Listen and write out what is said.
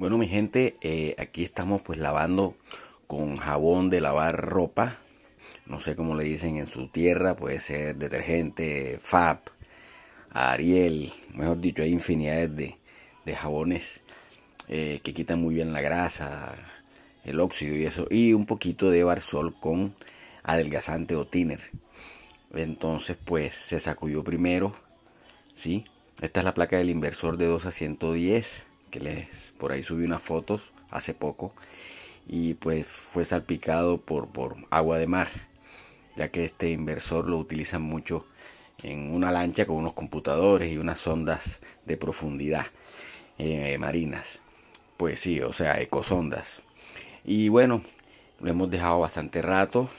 Bueno, mi gente, eh, aquí estamos pues lavando con jabón de lavar ropa. No sé cómo le dicen en su tierra, puede ser detergente, FAP, Ariel, mejor dicho, hay infinidades de, jabones eh, que quitan muy bien la grasa, el óxido y eso. Y un poquito de barsol con adelgazante o tiner. Entonces, pues se sacudió primero, ¿sí? Esta es la placa del inversor de 2 a 110 que les por ahí subí unas fotos hace poco y pues fue salpicado por, agua de mar, ya que este inversor lo utilizan mucho en una lancha con unos computadores y unas sondas de profundidad eh, marinas. Pues sí, o sea, ecosondas. Y bueno, lo hemos dejado bastante rato.